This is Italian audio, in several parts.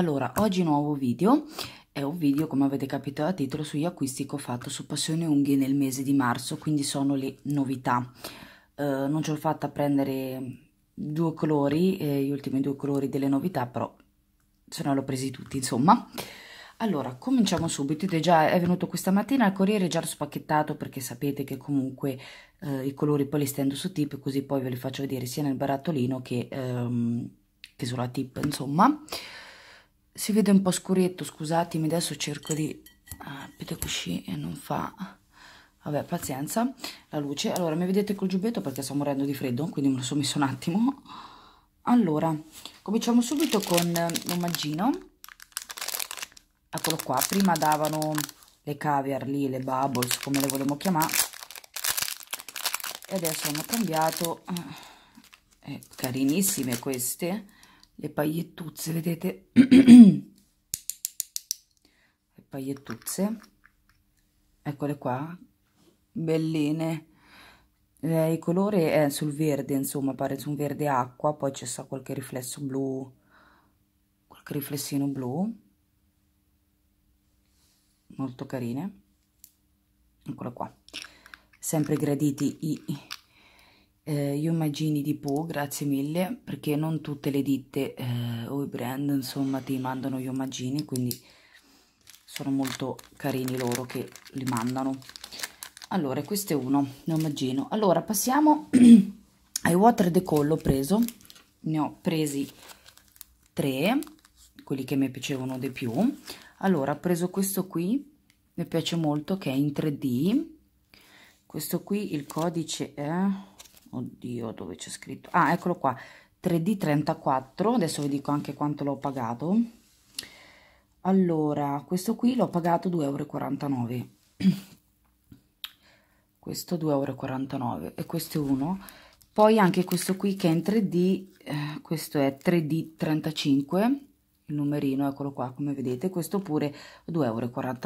Allora, oggi nuovo video, è un video come avete capito da titolo sugli acquisti che ho fatto su Passione Unghie nel mese di marzo, quindi sono le novità. Eh, non ci ho fatta prendere due colori, eh, gli ultimi due colori delle novità, però se no l'ho presi tutti, insomma. Allora, cominciamo subito, è già è venuto questa mattina al Corriere, è già spacchettato perché sapete che comunque eh, i colori poi li stendo su tip, così poi ve li faccio vedere sia nel barattolino che, ehm, che sulla tip, insomma. Si vede un po' scuretto, scusatemi, adesso cerco di... Ah, pete così e non fa... Vabbè, pazienza, la luce. Allora, mi vedete col giubbetto perché sto morendo di freddo, quindi me lo sono messo un attimo. Allora, cominciamo subito con l'omaggino. Eccolo qua, prima davano le caviar lì, le bubbles, come le volevamo chiamare. E adesso hanno cambiato. Eh, eh carinissime queste le pagliettuzze, vedete? le pagliettuzze, eccole qua, belline. Eh, il colore è sul verde, insomma, pare su un verde acqua, poi c'è sta qualche riflesso blu, qualche riflessino blu. Molto carine. Eccolo qua. Sempre graditi i eh, io immagini di Po, grazie mille, perché non tutte le ditte eh, o i brand insomma ti mandano gli omaggini, quindi sono molto carini loro che li mandano. Allora, questo è uno, ne omaggino. Allora, passiamo ai water decollo preso, ne ho presi tre, quelli che mi piacevano di più. Allora, ho preso questo qui, mi piace molto, che è in 3D. Questo qui, il codice è oddio dove c'è scritto ah eccolo qua 3d 34 adesso vi dico anche quanto l'ho pagato allora questo qui l'ho pagato 2,49 euro questo 2,49 euro e questo è uno poi anche questo qui che è in 3d eh, questo è 3d 35 il numerino eccolo qua come vedete questo pure 2,49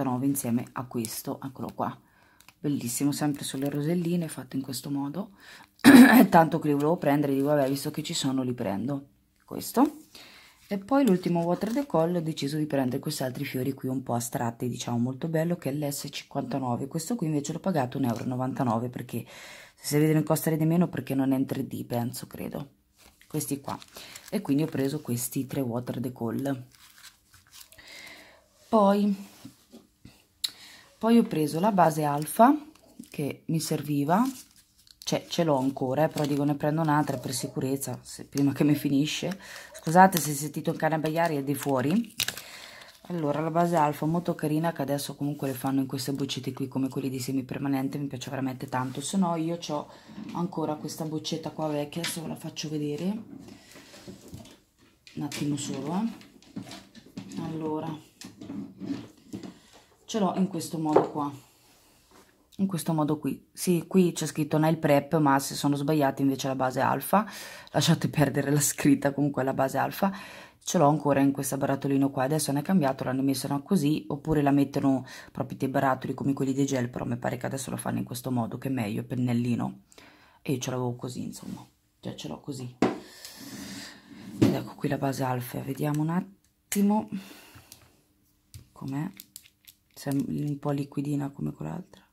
euro insieme a questo eccolo qua bellissimo sempre sulle roselline fatto in questo modo Eh, tanto che li volevo prendere, dico vabbè, visto che ci sono li prendo, questo. E poi l'ultimo water decoll ho deciso di prendere questi altri fiori qui un po' astratti, diciamo molto bello, che è l'S59. Questo qui invece l'ho pagato 1,99 euro perché se vedete mi costare di meno perché non è in 3D, penso, credo. Questi qua. E quindi ho preso questi tre water decoll. Poi, poi ho preso la base alfa che mi serviva cioè ce l'ho ancora, eh, però dico ne prendo un'altra per sicurezza, se, prima che mi finisce. Scusate se sentite un cane abbaiare, è di fuori. Allora, la base alfa, molto carina, che adesso comunque le fanno in queste boccette qui, come quelle di semi permanente, mi piace veramente tanto. Se no io ho ancora questa boccetta qua vecchia, adesso ve la faccio vedere. Un attimo solo, eh. Allora, ce l'ho in questo modo qua in questo modo qui. Sì, qui c'è scritto nail prep, ma se sono sbagliati invece la base alfa, lasciate perdere la scritta, comunque la base alfa, ce l'ho ancora in questo barattolino qua, adesso ne è cambiato, l'hanno messa così, oppure la mettono proprio dei barattoli come quelli dei gel, però mi pare che adesso lo fanno in questo modo, che è meglio, pennellino. E io ce l'avevo così, insomma, già ce l'ho così. Ed ecco qui la base alfa, vediamo un attimo com'è, un po' liquidina come quell'altra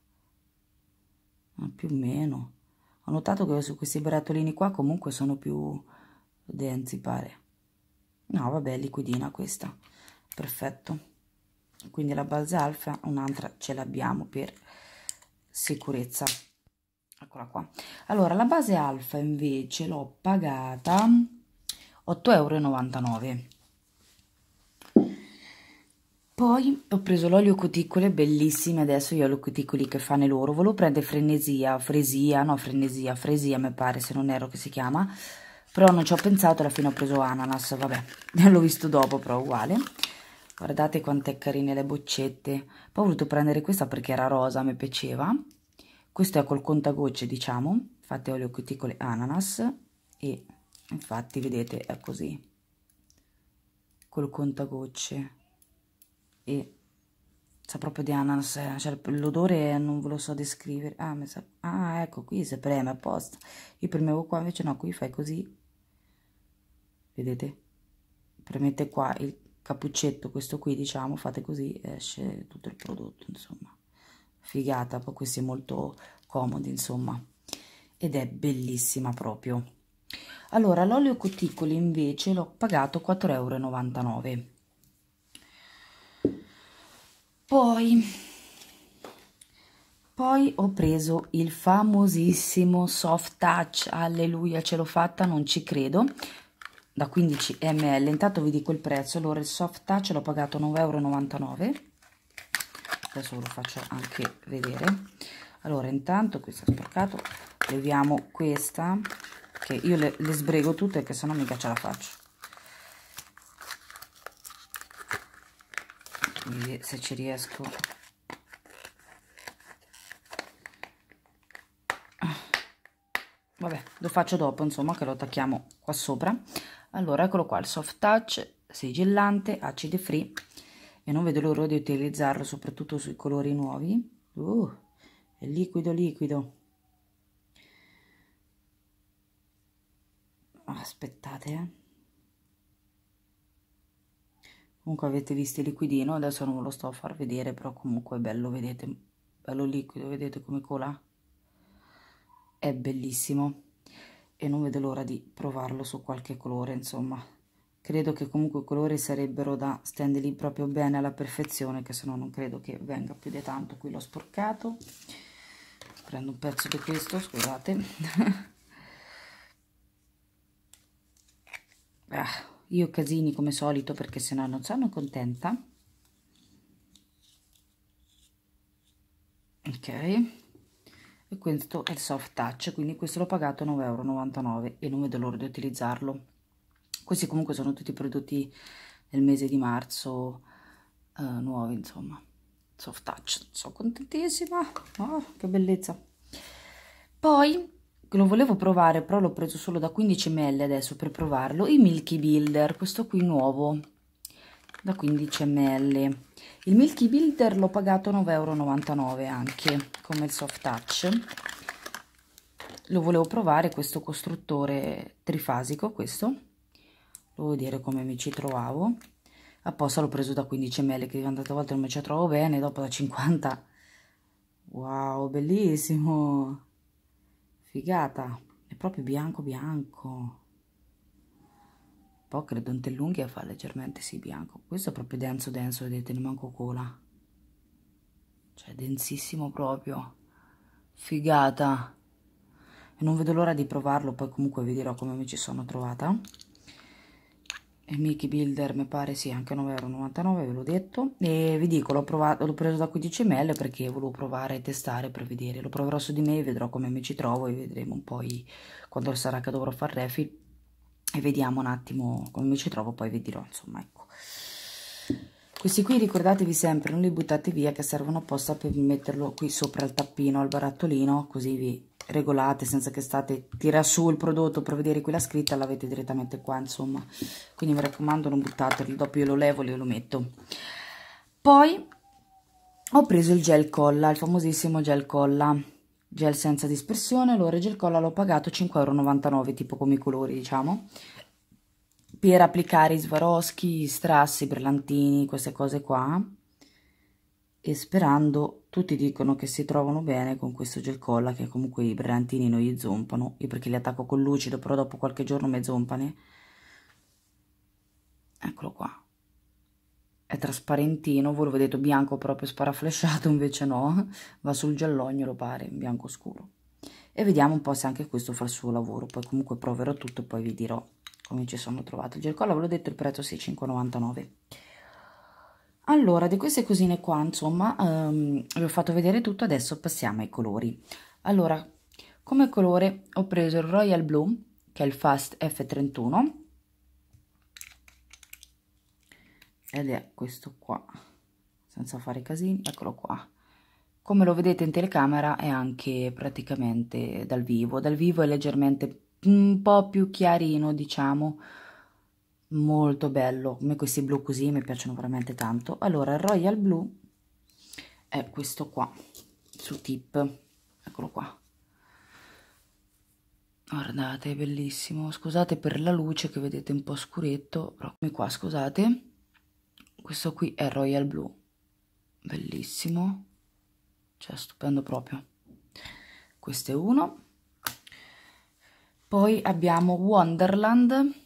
più o meno ho notato che su questi barattolini qua comunque sono più densi pare no vabbè liquidina questa perfetto quindi la base alfa un'altra ce l'abbiamo per sicurezza eccola qua allora la base alfa invece l'ho pagata 8,99 euro poi ho preso l'olio cuticole, bellissime adesso io ho le cuticoli che fanno loro, volevo prendere frenesia, fresia, no frenesia, fresia mi pare se non ero che si chiama, però non ci ho pensato, alla fine ho preso ananas, vabbè, l'ho visto dopo però uguale. Guardate quante carine le boccette, poi ho voluto prendere questa perché era rosa, mi piaceva. Questo è col contagocce diciamo, fate olio cuticole ananas e infatti vedete è così, col contagocce e sa proprio di ananas, cioè, l'odore non ve lo so descrivere. Ah, sa... ah, ecco, qui si preme apposta. Io premevo qua, invece no, qui fai così. Vedete? Premete qua il cappuccetto, questo qui, diciamo, fate così, esce tutto il prodotto, insomma. Figata, poi questi è molto comodi, insomma. Ed è bellissima proprio. Allora, l'olio cuticoli invece l'ho pagato 4,99 euro poi, poi ho preso il famosissimo soft touch alleluia ce l'ho fatta non ci credo da 15 ml intanto vi dico il prezzo allora il soft touch l'ho pagato 9,99 euro adesso ve lo faccio anche vedere allora intanto questo è sporcato leviamo questa che io le, le sbrego tutte perché sennò mica ce la faccio quindi se ci riesco vabbè lo faccio dopo insomma che lo attacchiamo qua sopra allora eccolo qua il soft touch sigillante acid free e non vedo l'ora di utilizzarlo soprattutto sui colori nuovi uh, è liquido liquido aspettate eh comunque avete visto il liquidino adesso non ve lo sto a far vedere però comunque è bello vedete bello liquido vedete come cola è bellissimo e non vedo l'ora di provarlo su qualche colore insomma credo che comunque i colori sarebbero da stenderli proprio bene alla perfezione che se no non credo che venga più di tanto qui l'ho sporcato prendo un pezzo di questo scusate ah, io casini come solito perché sennò non sono contenta ok e questo è il soft touch quindi questo l'ho pagato 9,99 euro e non vedo l'ora di utilizzarlo questi comunque sono tutti prodotti nel mese di marzo eh, nuovi insomma soft touch sono contentissima oh, che bellezza poi lo volevo provare, però l'ho preso solo da 15 ml adesso per provarlo, i Milky Builder, questo qui nuovo, da 15 ml. Il Milky Builder l'ho pagato 9,99 euro anche, come il soft touch. Lo volevo provare, questo costruttore trifasico, questo. Devo dire come mi ci trovavo. Apposta l'ho preso da 15 ml, che a volte non mi ci trovo bene, dopo da 50. Wow, bellissimo! figata è proprio bianco bianco poi credo dell'unghia fa leggermente sì bianco questo è proprio denso denso vedete ne manco cola cioè densissimo proprio figata e non vedo l'ora di provarlo poi comunque vi dirò come mi ci sono trovata Mickey Builder mi pare sì anche 9,99€ ve l'ho detto e vi dico l'ho preso da 15 ml perché volevo provare e testare per vedere lo proverò su di me vedrò come mi ci trovo e vedremo poi quando sarà che dovrò fare refill e vediamo un attimo come mi ci trovo poi vi dirò insomma ecco questi qui ricordatevi sempre non li buttate via che servono apposta per metterlo qui sopra il tappino al barattolino così vi regolate senza che state tira su il prodotto per vedere qui la scritta l'avete direttamente qua insomma quindi mi raccomando non buttateli dopo io lo levo e lo metto poi ho preso il gel colla il famosissimo gel colla gel senza dispersione l'ore gel colla l'ho pagato 5,99 euro tipo come i colori diciamo per applicare i Swarovski, Strassi, Brillantini, queste cose qua e sperando tutti dicono che si trovano bene con questo gel colla che comunque i brillantini non gli zompano io perché li attacco con lucido però dopo qualche giorno mi zompane eccolo qua è trasparentino voi lo vedete bianco proprio sparaflesciato invece no va sul giallognolo pare in bianco scuro e vediamo un po' se anche questo fa il suo lavoro poi comunque proverò tutto e poi vi dirò come ci sono trovato il gel colla ve l'ho detto il prezzo è 6,59 allora, di queste cosine qua, insomma, ehm, vi ho fatto vedere tutto, adesso passiamo ai colori. Allora, come colore ho preso il Royal Blue, che è il Fast F31, ed è questo qua, senza fare casini, eccolo qua. Come lo vedete in telecamera è anche praticamente dal vivo, dal vivo è leggermente un po' più chiarino, diciamo, molto bello come questi blu così mi piacciono veramente tanto allora il royal blu è questo qua su tip eccolo qua guardate è bellissimo scusate per la luce che vedete un po' scuretto però come qua scusate questo qui è royal blu bellissimo cioè stupendo proprio questo è uno poi abbiamo wonderland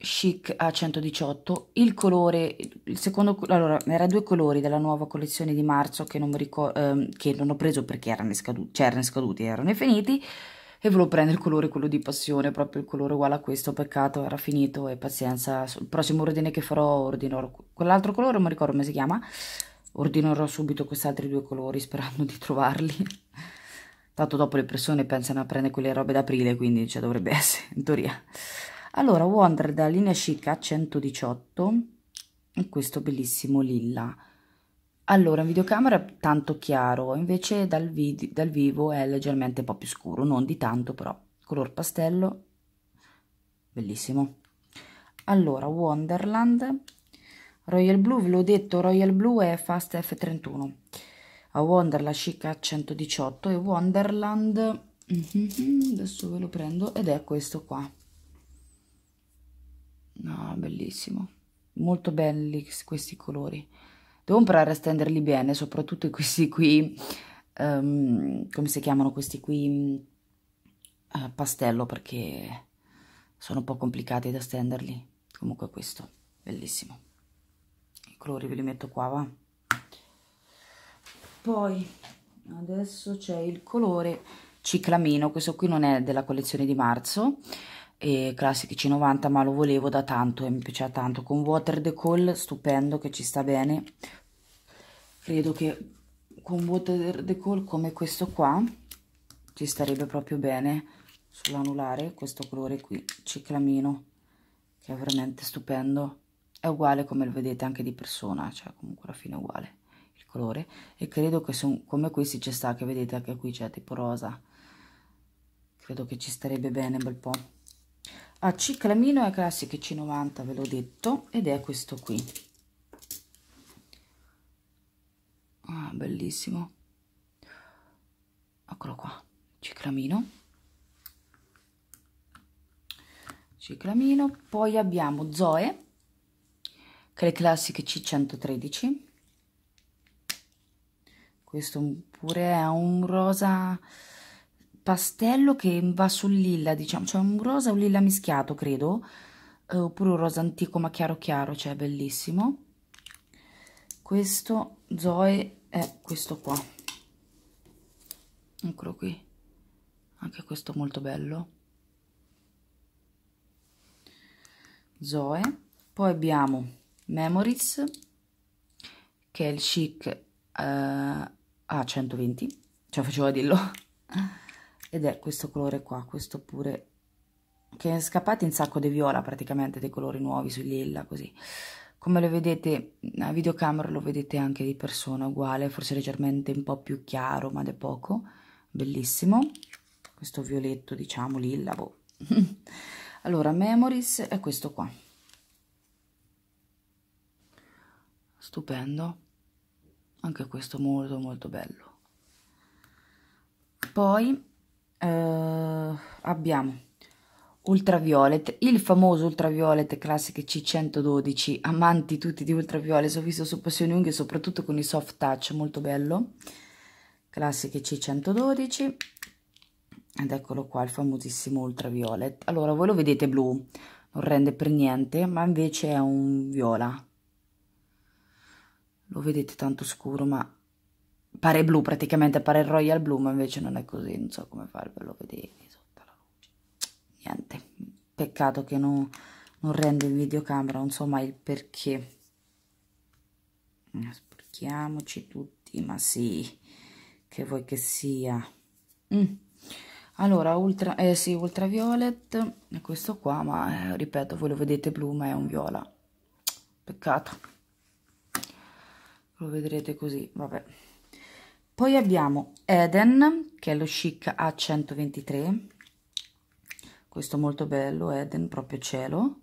chic a 118 il colore il secondo allora era due colori della nuova collezione di marzo che non, ricordo, ehm, che non ho preso perché erano scaduti cioè erano scaduti erano finiti e volevo prendere il colore quello di passione proprio il colore uguale a questo peccato era finito e pazienza il prossimo ordine che farò ordinerò quell'altro colore non mi ricordo come si chiama ordinerò subito questi altri due colori sperando di trovarli tanto dopo le persone pensano a prendere quelle robe d'aprile quindi cioè dovrebbe essere in teoria allora Wonder della linea chic 118 in questo bellissimo lilla allora in videocamera è tanto chiaro invece dal, vid dal vivo è leggermente un po' più scuro non di tanto però color pastello bellissimo allora Wonderland Royal Blue ve l'ho detto Royal Blue è Fast F31 a Wonder la chic 118 e Wonderland mhm, mhm, adesso ve lo prendo ed è questo qua No, bellissimo. Molto belli questi colori. Devo imparare a stenderli bene, soprattutto questi qui, um, come si chiamano questi qui, uh, pastello, perché sono un po' complicati da stenderli. Comunque questo, bellissimo. I colori ve li metto qua, va? Poi, adesso c'è il colore ciclamino, questo qui non è della collezione di marzo, e classic C90 ma lo volevo da tanto e mi piaceva tanto con water decal stupendo che ci sta bene credo che con water decal come questo qua ci starebbe proprio bene sull'anulare questo colore qui ciclamino che è veramente stupendo è uguale come lo vedete anche di persona cioè comunque alla fine è uguale il colore e credo che son, come questi ci sta che vedete anche qui c'è tipo rosa credo che ci starebbe bene un bel po' a ciclamino è classiche C90 ve l'ho detto ed è questo qui ah, bellissimo eccolo qua ciclamino ciclamino poi abbiamo Zoe che è le classiche C113 questo pure è un rosa pastello che va sul lilla, diciamo, cioè un rosa un lilla mischiato, credo, eh, oppure un rosa antico ma chiaro chiaro, cioè bellissimo. Questo, Zoe, è questo qua. Eccolo qui. Anche questo molto bello. Zoe. Poi abbiamo Memories, che è il chic eh, A120, cioè facevo a dirlo ed è questo colore qua, questo pure, che è scappato in sacco di viola praticamente, dei colori nuovi su lilla, così. Come lo vedete a videocamera lo vedete anche di persona uguale, forse leggermente un po' più chiaro, ma di poco, bellissimo. Questo violetto, diciamo, lilla, boh. allora, Memories è questo qua. Stupendo. Anche questo molto molto bello. Poi Uh, abbiamo Ultraviolet, il famoso Ultraviolet Classic C112, amanti tutti di Ultraviolet, ho visto su Passione Unghie soprattutto con i soft touch, molto bello, Classic C112, ed eccolo qua il famosissimo Ultraviolet, allora voi lo vedete blu, non rende per niente, ma invece è un viola, lo vedete tanto scuro, ma pare blu praticamente, pare il royal blu, ma invece non è così, non so come farvelo vedere sotto la luce. Niente, peccato che non, non rende in videocamera, non so mai il perché. Sporchiamoci tutti, ma sì, che vuoi che sia. Mm. Allora, ultra, eh sì, ultraviolet, è questo qua, ma eh, ripeto, voi lo vedete blu, ma è un viola. Peccato. Lo vedrete così, vabbè. Poi abbiamo Eden, che è lo chic A123, questo molto bello, Eden, proprio cielo,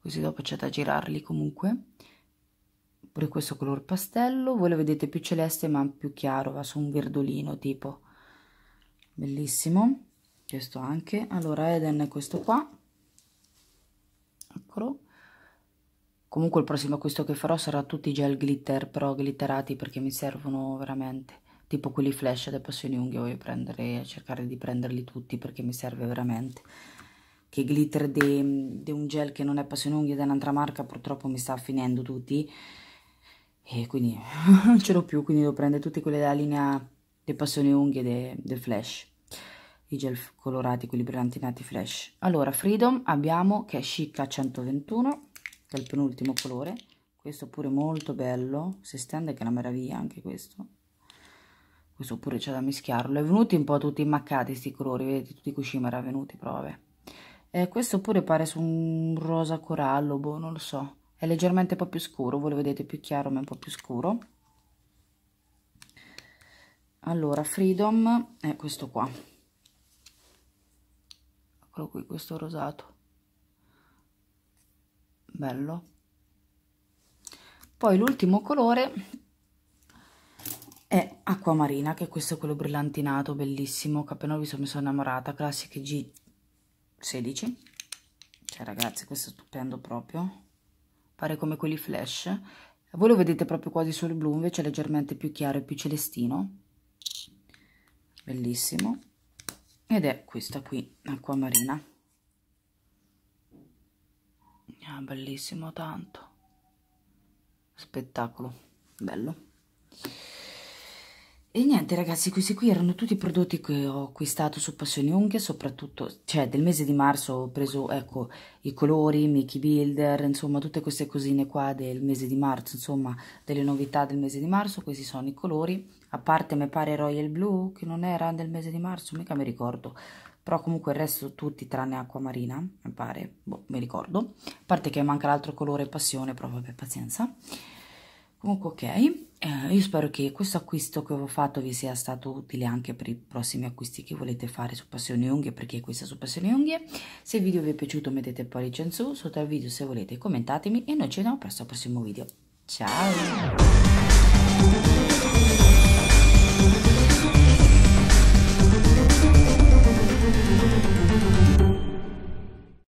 così dopo c'è da girarli comunque. Pure questo color pastello, voi lo vedete più celeste ma più chiaro, va su un verdolino tipo, bellissimo. Questo anche, allora Eden è questo qua, eccolo. Comunque il prossimo acquisto che farò sarà tutti gel glitter, però glitterati perché mi servono veramente tipo quelli flash da passioni unghie voglio prendere, cercare di prenderli tutti perché mi serve veramente che glitter di un gel che non è passione unghie da un'altra marca purtroppo mi sta finendo tutti e quindi non ce l'ho più quindi devo prendere tutti quelli della linea dei passioni unghie del flash i gel colorati quelli brillantinati flash allora freedom abbiamo che è chic 121 che è il penultimo colore questo pure molto bello si stende che è una meraviglia anche questo questo pure c'è da mischiarlo, è venuto un po' tutti immaccati questi colori, vedete tutti i cucimera venuti, però vabbè. questo pure pare su un rosa corallo, boh, non lo so, è leggermente un po' più scuro, voi lo vedete più chiaro ma è un po' più scuro. Allora, Freedom è questo qua, eccolo qui, questo rosato, bello. Poi l'ultimo colore è acqua marina che questo è quello brillantinato bellissimo che appena ho visto mi sono innamorata classic G16 cioè ragazzi questo è stupendo proprio pare come quelli flash voi lo vedete proprio quasi sul blu invece è leggermente più chiaro e più celestino bellissimo ed è questa qui acqua marina ah, bellissimo tanto spettacolo bello e niente ragazzi, questi qui erano tutti i prodotti che ho acquistato su Passioni Unghie, soprattutto, cioè del mese di marzo ho preso, ecco, i colori, Mickey Builder, insomma tutte queste cosine qua del mese di marzo, insomma, delle novità del mese di marzo, questi sono i colori, a parte mi pare Royal Blue, che non era del mese di marzo, mica mi ricordo, però comunque il resto tutti tranne acqua marina, mi pare, boh, mi ricordo, a parte che manca l'altro colore passione, però per pazienza comunque ok eh, io spero che questo acquisto che avevo fatto vi sia stato utile anche per i prossimi acquisti che volete fare su passione unghie perché questa su passione unghie se il video vi è piaciuto mettete il pollice in su sotto al video se volete commentatemi e noi ci vediamo presto al prossimo video ciao